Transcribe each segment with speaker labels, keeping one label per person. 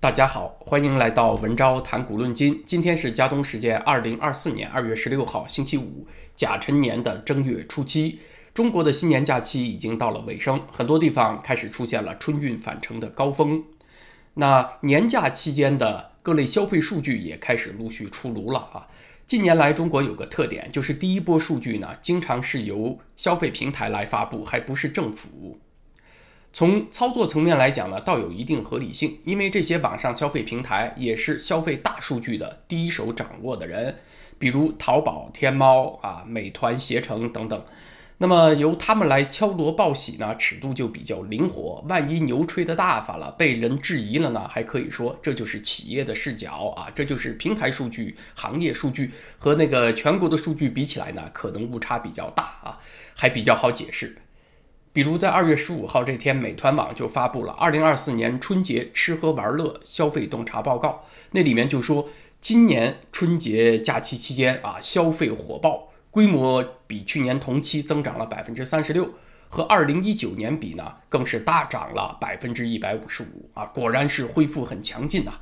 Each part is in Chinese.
Speaker 1: 大家好，欢迎来到文昭谈股论金。今天是加东时间二零二四年二月十六号星期五，甲辰年的正月初七。中国的新年假期已经到了尾声，很多地方开始出现了春运返程的高峰。那年假期间的各类消费数据也开始陆续出炉了啊。近年来，中国有个特点，就是第一波数据呢，经常是由消费平台来发布，还不是政府。从操作层面来讲呢，倒有一定合理性，因为这些网上消费平台也是消费大数据的第一手掌握的人，比如淘宝、天猫啊、美团、携程等等。那么由他们来敲锣报喜呢，尺度就比较灵活。万一牛吹的大发了，被人质疑了呢，还可以说这就是企业的视角啊，这就是平台数据、行业数据和那个全国的数据比起来呢，可能误差比较大啊，还比较好解释。比如在二月十五号这天，美团网就发布了《二零二四年春节吃喝玩乐消费洞察报告》，那里面就说，今年春节假期期间啊，消费火爆，规模比去年同期增长了百分之三十六，和二零一九年比呢，更是大涨了百分之一百五十五啊，果然是恢复很强劲呐。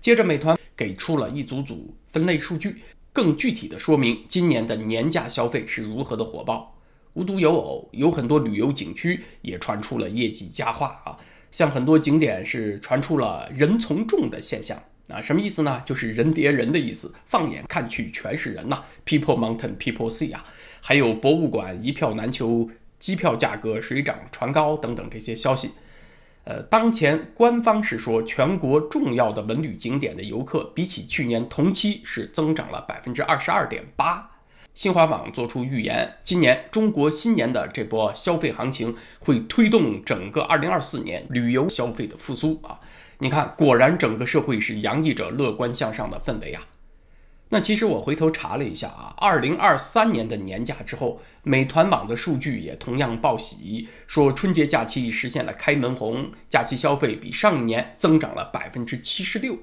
Speaker 1: 接着，美团给出了一组组分类数据，更具体的说明今年的年假消费是如何的火爆。无独有偶，有很多旅游景区也传出了业绩佳话啊，像很多景点是传出了人从众的现象啊，什么意思呢？就是人叠人的意思，放眼看去全是人呐，People Mountain People Sea 啊，还有博物馆一票难求，机票价格水涨船高等等这些消息。呃，当前官方是说，全国重要的文旅景点的游客比起去年同期是增长了百分之二十二点八。新华网做出预言，今年中国新年的这波消费行情会推动整个2024年旅游消费的复苏啊！你看，果然整个社会是洋溢着乐观向上的氛围啊！那其实我回头查了一下啊，2023年的年假之后，美团网的数据也同样报喜，说春节假期实现了开门红，假期消费比上一年增长了百分之七十六。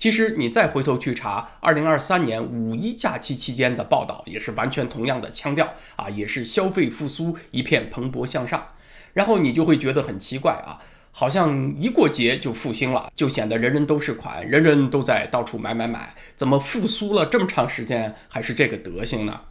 Speaker 1: 其实你再回头去查，二零二三年五一假期期间的报道也是完全同样的腔调啊，也是消费复苏一片蓬勃向上。然后你就会觉得很奇怪啊，好像一过节就复兴了，就显得人人都是款，人人都在到处买买买，怎么复苏了这么长时间还是这个德行呢？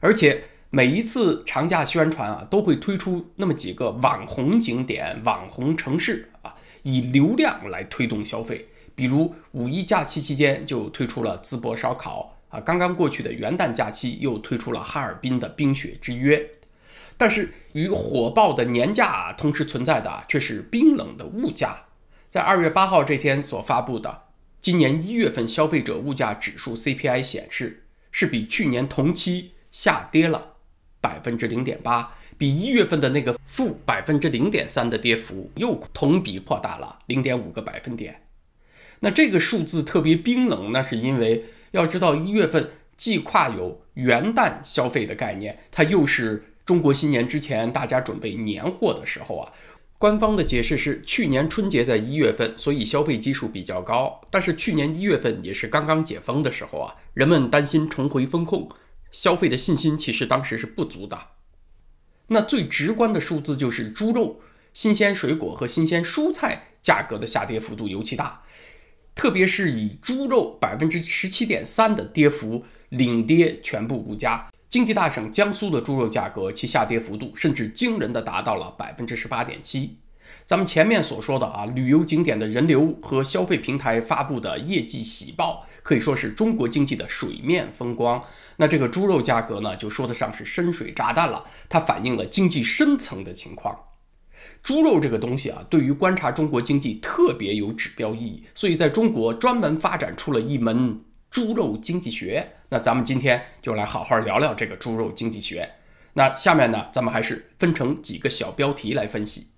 Speaker 1: 而且每一次长假宣传啊，都会推出那么几个网红景点、网红城市啊，以流量来推动消费。比如五一假期期间就推出了淄博烧烤啊，刚刚过去的元旦假期又推出了哈尔滨的冰雪之约。但是与火爆的年假同时存在的却是冰冷的物价。在二月八号这天所发布的今年一月份消费者物价指数 CPI 显示，是比去年同期下跌了百分之零点八，比一月份的那个负百分之零点三的跌幅又同比扩大了零点五个百分点。那这个数字特别冰冷，那是因为要知道一月份既跨有元旦消费的概念，它又是中国新年之前大家准备年货的时候啊。官方的解释是去年春节在一月份，所以消费基数比较高。但是去年一月份也是刚刚解封的时候啊，人们担心重回风控，消费的信心其实当时是不足的。那最直观的数字就是猪肉、新鲜水果和新鲜蔬菜价格的下跌幅度尤其大。特别是以猪肉百分之十七点三的跌幅领跌全部股价，经济大省江苏的猪肉价格其下跌幅度甚至惊人的达到了百分之十八点七。咱们前面所说的啊，旅游景点的人流和消费平台发布的业绩喜报，可以说是中国经济的水面风光。那这个猪肉价格呢，就说得上是深水炸弹了，它反映了经济深层的情况。猪肉这个东西啊，对于观察中国经济特别有指标意义，所以在中国专门发展出了一门猪肉经济学。那咱们今天就来好好聊聊这个猪肉经济学。那下面呢，咱们还是分成几个小标题来分析。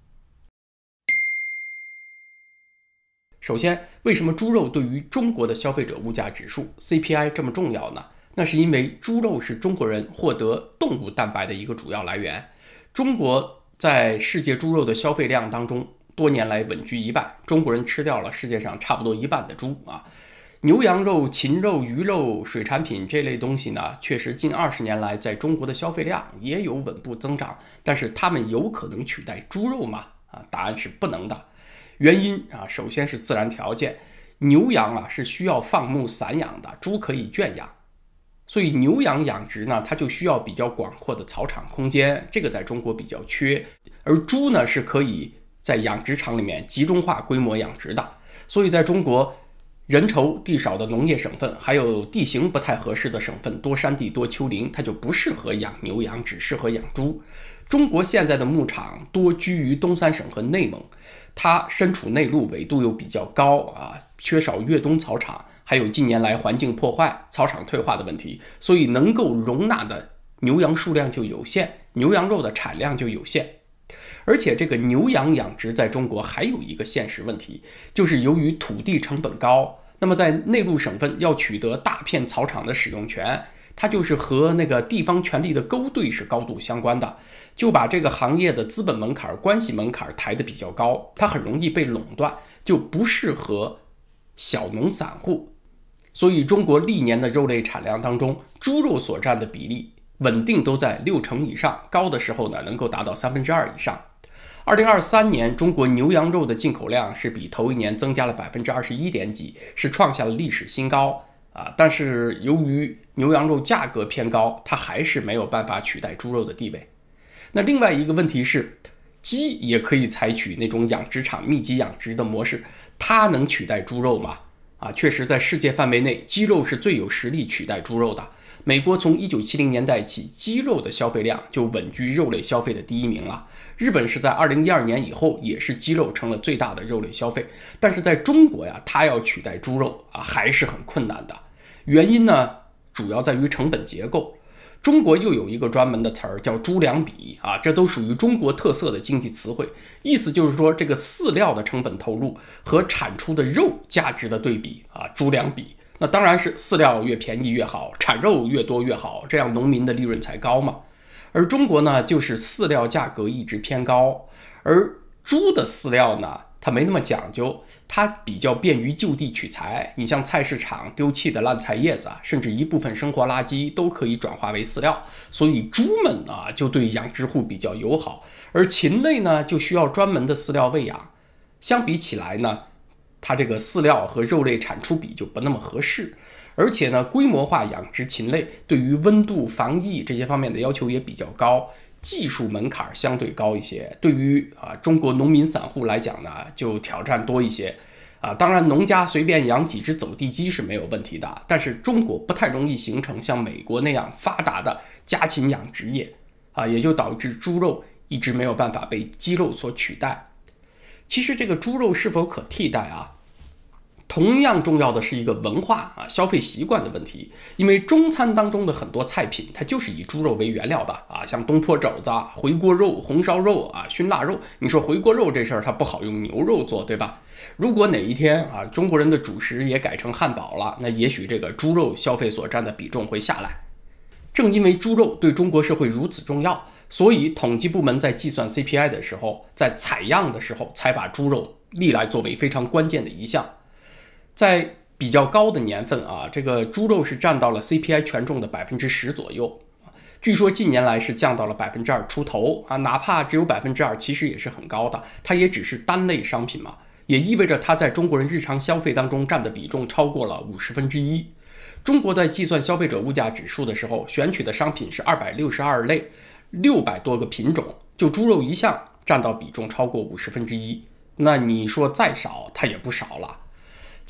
Speaker 1: 首先，为什么猪肉对于中国的消费者物价指数 CPI 这么重要呢？那是因为猪肉是中国人获得动物蛋白的一个主要来源，中国。在世界猪肉的消费量当中，多年来稳居一半。中国人吃掉了世界上差不多一半的猪啊，牛羊肉、禽肉、鱼肉、水产品这类东西呢，确实近二十年来在中国的消费量也有稳步增长。但是它们有可能取代猪肉吗？啊，答案是不能的。原因啊，首先是自然条件，牛羊啊是需要放牧散养的，猪可以圈养。所以牛羊养殖呢，它就需要比较广阔的草场空间，这个在中国比较缺。而猪呢，是可以在养殖场里面集中化规模养殖的。所以在中国，人稠地少的农业省份，还有地形不太合适的省份，多山地多丘陵，它就不适合养牛羊，只适合养猪。中国现在的牧场多居于东三省和内蒙，它身处内陆，纬度又比较高啊，缺少越冬草场。还有近年来环境破坏、草场退化的问题，所以能够容纳的牛羊数量就有限，牛羊肉的产量就有限。而且这个牛羊养殖在中国还有一个现实问题，就是由于土地成本高，那么在内陆省份要取得大片草场的使用权，它就是和那个地方权力的勾兑是高度相关的，就把这个行业的资本门槛、关系门槛抬得比较高，它很容易被垄断，就不适合小农散户。所以，中国历年的肉类产量当中，猪肉所占的比例稳定都在六成以上，高的时候呢能够达到三分之二以上。二零二三年，中国牛羊肉的进口量是比头一年增加了百分之二十一点几，是创下了历史新高啊！但是由于牛羊肉价格偏高，它还是没有办法取代猪肉的地位。那另外一个问题是，鸡也可以采取那种养殖场密集养殖的模式，它能取代猪肉吗？啊，确实，在世界范围内，鸡肉是最有实力取代猪肉的。美国从一九七零年代起，鸡肉的消费量就稳居肉类消费的第一名了。日本是在二零一二年以后，也是鸡肉成了最大的肉类消费。但是在中国呀，它要取代猪肉啊，还是很困难的。原因呢，主要在于成本结构。中国又有一个专门的词儿叫猪粮比啊，这都属于中国特色的经济词汇。意思就是说，这个饲料的成本投入和产出的肉价值的对比啊，猪粮比。那当然是饲料越便宜越好，产肉越多越好，这样农民的利润才高嘛。而中国呢，就是饲料价格一直偏高，而猪的饲料呢。它没那么讲究，它比较便于就地取材。你像菜市场丢弃的烂菜叶子，甚至一部分生活垃圾都可以转化为饲料，所以猪们啊就对养殖户比较友好，而禽类呢就需要专门的饲料喂养。相比起来呢，它这个饲料和肉类产出比就不那么合适，而且呢，规模化养殖禽类对于温度、防疫这些方面的要求也比较高。技术门槛相对高一些，对于啊中国农民散户来讲呢，就挑战多一些。啊，当然，农家随便养几只走地鸡是没有问题的，但是中国不太容易形成像美国那样发达的家禽养殖业，啊，也就导致猪肉一直没有办法被鸡肉所取代。其实这个猪肉是否可替代啊？同样重要的是一个文化啊消费习惯的问题，因为中餐当中的很多菜品它就是以猪肉为原料的啊，像东坡肘子、回锅肉、红烧肉啊、熏腊肉。你说回锅肉这事儿它不好用牛肉做，对吧？如果哪一天啊，中国人的主食也改成汉堡了，那也许这个猪肉消费所占的比重会下来。正因为猪肉对中国社会如此重要，所以统计部门在计算 CPI 的时候，在采样的时候才把猪肉历来作为非常关键的一项。在比较高的年份啊，这个猪肉是占到了 CPI 权重的百分之十左右。据说近年来是降到了百分之二出头啊，哪怕只有百分之二，其实也是很高的。它也只是单类商品嘛，也意味着它在中国人日常消费当中占的比重超过了五十分之一。中国在计算消费者物价指数的时候，选取的商品是二百六十二类，六百多个品种，就猪肉一项占到比重超过五十分之一。那你说再少，它也不少了。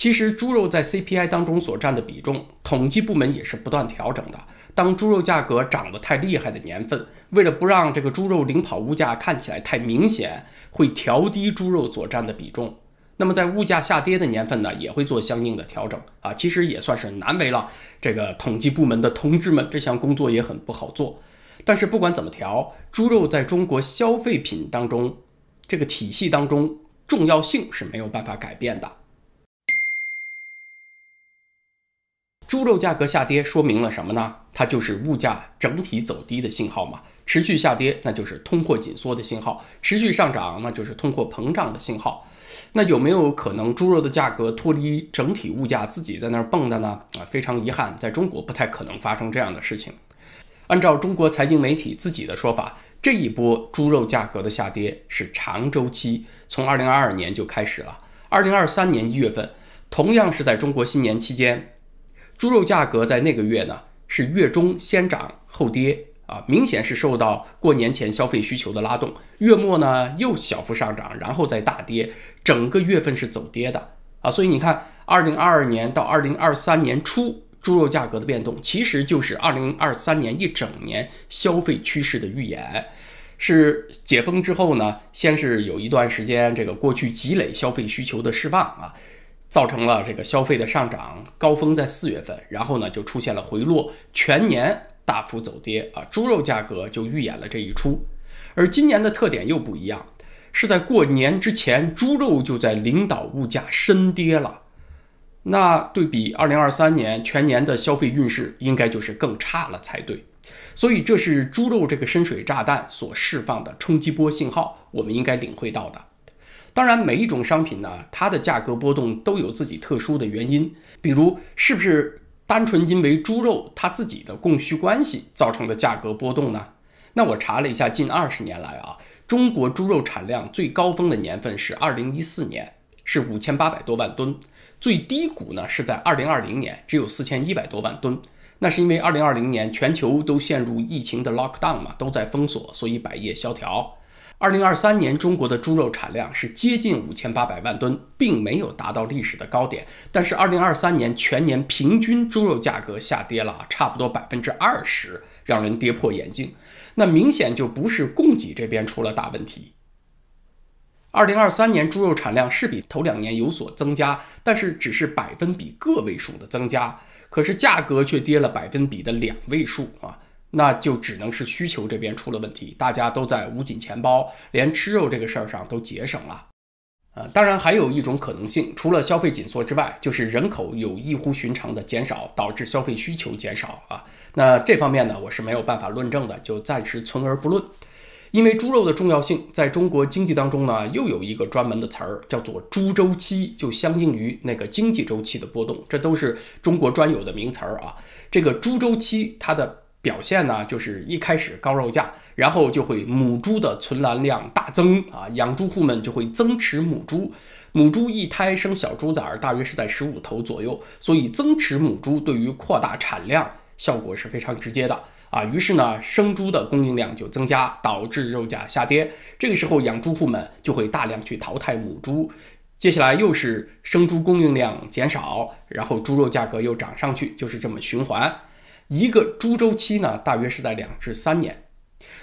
Speaker 1: 其实猪肉在 CPI 当中所占的比重，统计部门也是不断调整的。当猪肉价格涨得太厉害的年份，为了不让这个猪肉领跑物价看起来太明显，会调低猪肉所占的比重。那么在物价下跌的年份呢，也会做相应的调整啊。其实也算是难为了这个统计部门的同志们，这项工作也很不好做。但是不管怎么调，猪肉在中国消费品当中这个体系当中重要性是没有办法改变的。猪肉价格下跌说明了什么呢？它就是物价整体走低的信号嘛。持续下跌，那就是通货紧缩的信号；持续上涨，那就是通货膨胀的信号。那有没有可能猪肉的价格脱离整体物价自己在那蹦的呢？啊，非常遗憾，在中国不太可能发生这样的事情。按照中国财经媒体自己的说法，这一波猪肉价格的下跌是长周期，从二零二二年就开始了。二零二三年一月份，同样是在中国新年期间。猪肉价格在那个月呢，是月中先涨后跌啊，明显是受到过年前消费需求的拉动。月末呢又小幅上涨，然后再大跌，整个月份是走跌的啊。所以你看，二零二二年到二零二三年初，猪肉价格的变动其实就是二零二三年一整年消费趋势的预演，是解封之后呢，先是有一段时间这个过去积累消费需求的释放啊。造成了这个消费的上涨高峰在四月份，然后呢就出现了回落，全年大幅走跌啊，猪肉价格就预演了这一出。而今年的特点又不一样，是在过年之前，猪肉就在领导物价深跌了。那对比二零二三年全年的消费运势，应该就是更差了才对。所以这是猪肉这个深水炸弹所释放的冲击波信号，我们应该领会到的。当然，每一种商品呢，它的价格波动都有自己特殊的原因。比如，是不是单纯因为猪肉它自己的供需关系造成的价格波动呢？那我查了一下，近二十年来啊，中国猪肉产量最高峰的年份是二零一四年，是五千八百多万吨；最低谷呢是在二零二零年，只有四千一百多万吨。那是因为二零二零年全球都陷入疫情的 lockdown 嘛，都在封锁，所以百业萧条。二零二三年中国的猪肉产量是接近五千八百万吨，并没有达到历史的高点。但是二零二三年全年平均猪肉价格下跌了差不多百分之二十，让人跌破眼镜。那明显就不是供给这边出了大问题。二零二三年猪肉产量是比头两年有所增加，但是只是百分比个位数的增加，可是价格却跌了百分比的两位数啊。那就只能是需求这边出了问题，大家都在捂紧钱包，连吃肉这个事儿上都节省了，啊，当然还有一种可能性，除了消费紧缩之外，就是人口有异乎寻常的减少，导致消费需求减少啊。那这方面呢，我是没有办法论证的，就暂时存而不论。因为猪肉的重要性在中国经济当中呢，又有一个专门的词儿叫做“猪周期”，就相应于那个经济周期的波动，这都是中国专有的名词儿啊。这个猪周期，它的。表现呢，就是一开始高肉价，然后就会母猪的存栏量大增啊，养猪户们就会增持母猪。母猪一胎生小猪崽儿大约是在十五头左右，所以增持母猪对于扩大产量效果是非常直接的啊。于是呢，生猪的供应量就增加，导致肉价下跌。这个时候，养猪户们就会大量去淘汰母猪。接下来又是生猪供应量减少，然后猪肉价格又涨上去，就是这么循环。一个猪周期呢，大约是在两至三年。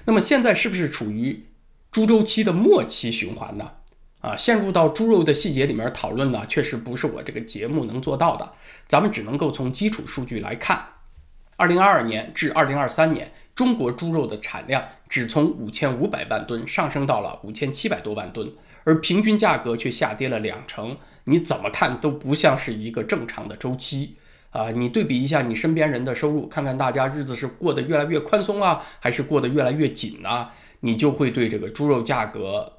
Speaker 1: 那么现在是不是处于猪周期的末期循环呢？啊，陷入到猪肉的细节里面讨论呢，确实不是我这个节目能做到的。咱们只能够从基础数据来看，二零二二年至二零二三年，中国猪肉的产量只从五千五百万吨上升到了五千七百多万吨，而平均价格却下跌了两成。你怎么看都不像是一个正常的周期。啊，你对比一下你身边人的收入，看看大家日子是过得越来越宽松啊，还是过得越来越紧呢？你就会对这个猪肉价格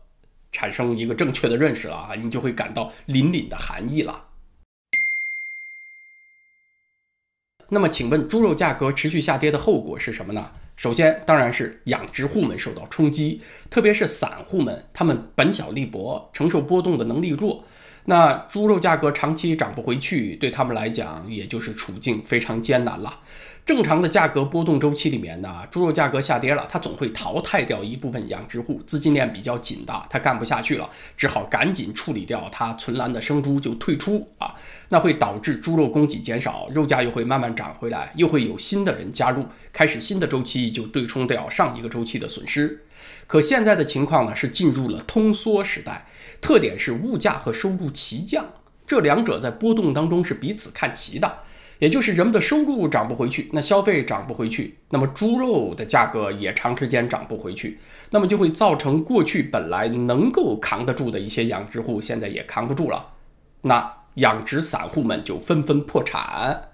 Speaker 1: 产生一个正确的认识了啊，你就会感到凛凛的寒意了。那么，请问猪肉价格持续下跌的后果是什么呢？首先，当然是养殖户们受到冲击，特别是散户们，他们本小利薄，承受波动的能力弱。那猪肉价格长期涨不回去，对他们来讲，也就是处境非常艰难了。正常的价格波动周期里面呢，猪肉价格下跌了，它总会淘汰掉一部分养殖户，资金链比较紧的，它干不下去了，只好赶紧处理掉它存栏的生猪就退出啊，那会导致猪肉供给减少，肉价又会慢慢涨回来，又会有新的人加入，开始新的周期就对冲掉上一个周期的损失。可现在的情况呢，是进入了通缩时代，特点是物价和收入齐降。这两者在波动当中是彼此看齐的，也就是人们的收入涨不回去，那消费涨不回去，那么猪肉的价格也长时间涨不回去，那么就会造成过去本来能够扛得住的一些养殖户现在也扛不住了，那养殖散户们就纷纷破产。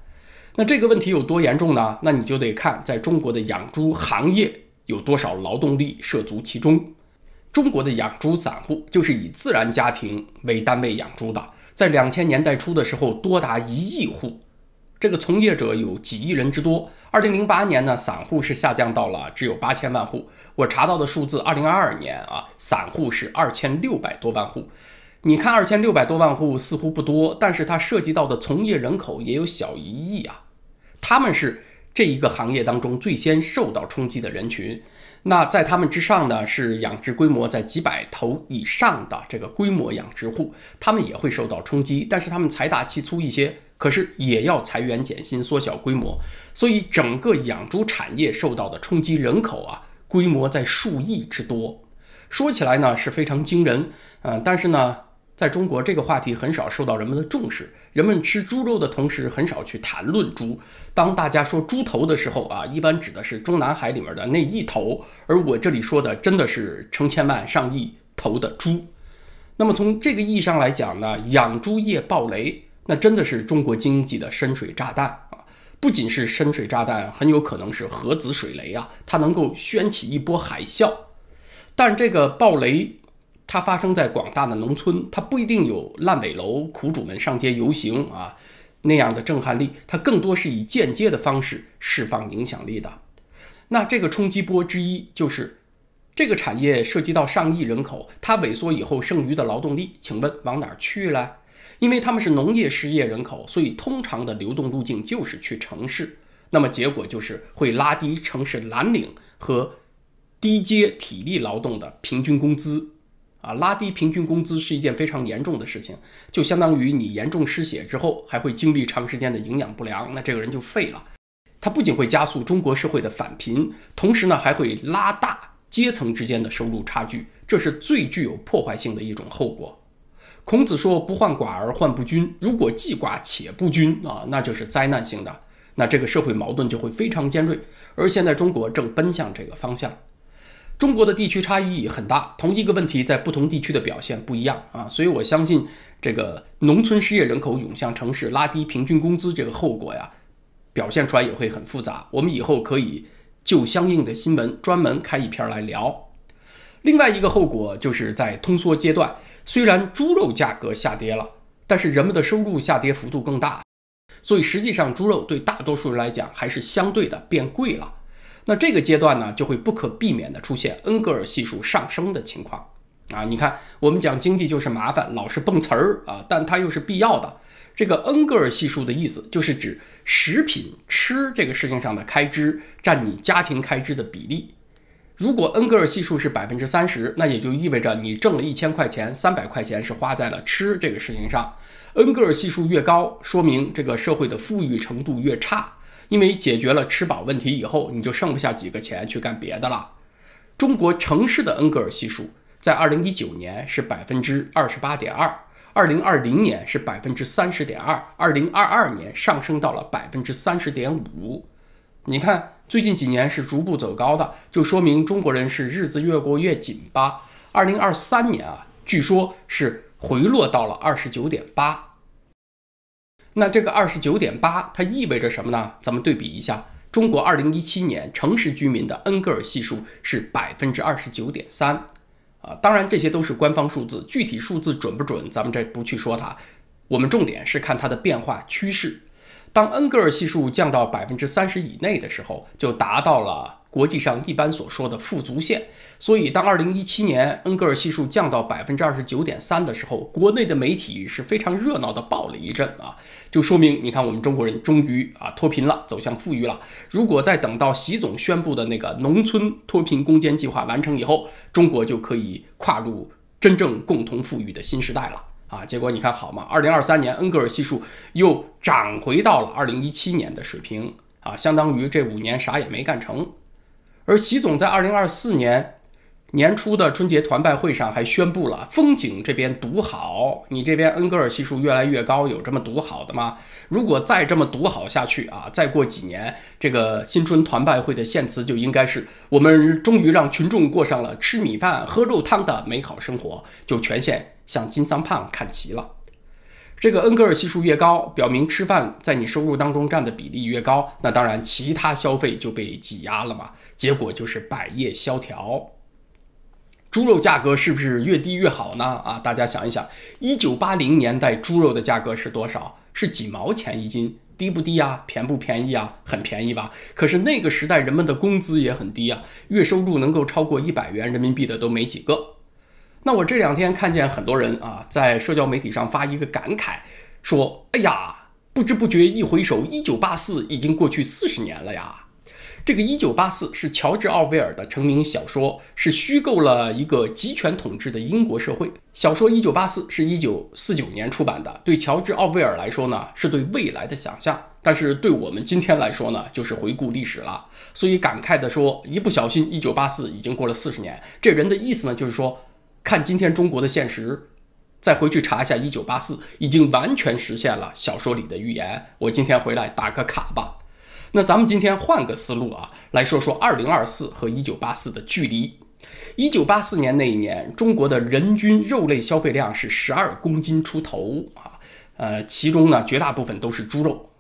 Speaker 1: 那这个问题有多严重呢？那你就得看在中国的养猪行业。有多少劳动力涉足其中？中国的养猪散户就是以自然家庭为单位养猪的，在两千年代初的时候，多达一亿户，这个从业者有几亿人之多。二零零八年呢，散户是下降到了只有八千万户。我查到的数字，二零二二年啊，散户是二千六百多万户。你看，二千六百多万户似乎不多，但是它涉及到的从业人口也有小一亿啊，他们是。这一个行业当中最先受到冲击的人群，那在他们之上呢是养殖规模在几百头以上的这个规模养殖户，他们也会受到冲击，但是他们财大气粗一些，可是也要裁员减薪，缩小规模，所以整个养猪产业受到的冲击人口啊，规模在数亿之多，说起来呢是非常惊人，嗯，但是呢。在中国，这个话题很少受到人们的重视。人们吃猪肉的同时，很少去谈论猪。当大家说“猪头”的时候，啊，一般指的是中南海里面的那一头。而我这里说的，真的是成千万上亿头的猪。那么从这个意义上来讲呢，养猪业暴雷，那真的是中国经济的深水炸弹啊！不仅是深水炸弹，很有可能是核子水雷啊，它能够掀起一波海啸。但这个暴雷。它发生在广大的农村，它不一定有烂尾楼、苦主们上街游行啊那样的震撼力，它更多是以间接的方式释放影响力的。那这个冲击波之一就是，这个产业涉及到上亿人口，它萎缩以后剩余的劳动力，请问往哪去了？因为他们是农业失业人口，所以通常的流动路径就是去城市，那么结果就是会拉低城市蓝领和低阶体力劳动的平均工资。啊，拉低平均工资是一件非常严重的事情，就相当于你严重失血之后，还会经历长时间的营养不良，那这个人就废了。它不仅会加速中国社会的返贫，同时呢，还会拉大阶层之间的收入差距，这是最具有破坏性的一种后果。孔子说：“不患寡而患不均。”如果既寡且不均啊，那就是灾难性的，那这个社会矛盾就会非常尖锐。而现在中国正奔向这个方向。中国的地区差异很大，同一个问题在不同地区的表现不一样啊，所以我相信这个农村失业人口涌向城市，拉低平均工资这个后果呀，表现出来也会很复杂。我们以后可以就相应的新闻专门开一篇来聊。另外一个后果就是在通缩阶段，虽然猪肉价格下跌了，但是人们的收入下跌幅度更大，所以实际上猪肉对大多数人来讲还是相对的变贵了。那这个阶段呢，就会不可避免的出现恩格尔系数上升的情况啊！你看，我们讲经济就是麻烦，老是蹦词儿啊，但它又是必要的。这个恩格尔系数的意思，就是指食品吃这个事情上的开支占你家庭开支的比例。如果恩格尔系数是百分之三十，那也就意味着你挣了一千块钱，三百块钱是花在了吃这个事情上。恩格尔系数越高，说明这个社会的富裕程度越差。因为解决了吃饱问题以后，你就剩不下几个钱去干别的了。中国城市的恩格尔系数在二零一九年是百分之二十八点二，二零二零年是百分之三十点二，二零二二年上升到了百分之三十点五。你看，最近几年是逐步走高的，就说明中国人是日子越过越紧吧。二零二三年啊，据说是回落到了二十九点八。那这个二十九点八，它意味着什么呢？咱们对比一下，中国二零一七年城市居民的恩格尔系数是百分之二十九点三，啊，当然这些都是官方数字，具体数字准不准，咱们这不去说它，我们重点是看它的变化趋势。当恩格尔系数降到百分之三十以内的时候，就达到了国际上一般所说的富足线。所以，当二零一七年恩格尔系数降到百分之二十九点三的时候，国内的媒体是非常热闹的报了一阵啊，就说明你看我们中国人终于啊脱贫了，走向富裕了。如果再等到习总宣布的那个农村脱贫攻坚计划完成以后，中国就可以跨入真正共同富裕的新时代了。啊！结果你看好吗？二零二三年恩格尔系数又涨回到了二零一七年的水平啊，相当于这五年啥也没干成。而习总在二零二四年年初的春节团拜会上还宣布了“风景这边独好”，你这边恩格尔系数越来越高，有这么独好的吗？如果再这么独好下去啊，再过几年，这个新春团拜会的献词就应该是“我们终于让群众过上了吃米饭、喝肉汤的美好生活”，就全线。向金三胖看齐了。这个恩格尔系数越高，表明吃饭在你收入当中占的比例越高，那当然其他消费就被挤压了嘛。结果就是百业萧条。猪肉价格是不是越低越好呢？啊，大家想一想，一九八零年代猪肉的价格是多少？是几毛钱一斤？低不低啊？便不便宜啊？很便宜吧？可是那个时代人们的工资也很低啊，月收入能够超过一百元人民币的都没几个。那我这两天看见很多人啊，在社交媒体上发一个感慨，说：“哎呀，不知不觉一回首，一九八四已经过去四十年了呀。”这个一九八四是乔治·奥威尔的成名小说，是虚构了一个集权统治的英国社会。小说《一九八四》是一九四九年出版的，对乔治·奥威尔来说呢，是对未来的想象；但是对我们今天来说呢，就是回顾历史了。所以感慨地说：“一不小心，一九八四已经过了四十年。”这人的意思呢，就是说。看今天中国的现实，再回去查一下一九八四，已经完全实现了小说里的预言。我今天回来打个卡吧。那咱们今天换个思路啊，来说说二零二四和一九八四的距离。一九八四年那一年，中国的人均肉类消费量是十二公斤出头啊，呃，其中呢，绝大部分都是猪肉。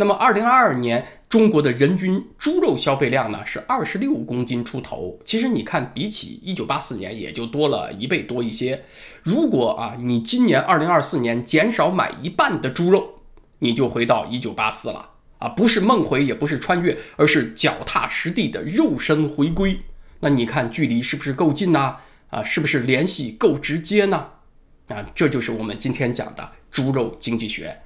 Speaker 1: 那么，二零二二年中国的人均猪肉消费量呢是二十六公斤出头。其实你看，比起一九八四年，也就多了一倍多一些。如果啊，你今年二零二四年减少买一半的猪肉，你就回到一九八四了啊！不是梦回，也不是穿越，而是脚踏实地的肉身回归。那你看，距离是不是够近呢？啊，是不是联系够直接呢？啊，这就是我们今天讲的猪肉经济学。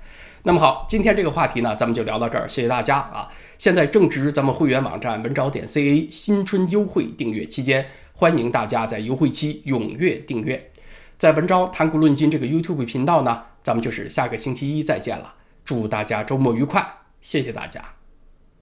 Speaker 1: 那么好，今天这个话题呢，咱们就聊到这儿，谢谢大家啊！现在正值咱们会员网站文昭点 C A 新春优惠订阅期间，欢迎大家在优惠期踊跃订阅。在文昭谈古论今这个 YouTube 频道呢，咱们就是下个星期一再见了，祝大家周末愉快，谢谢大家。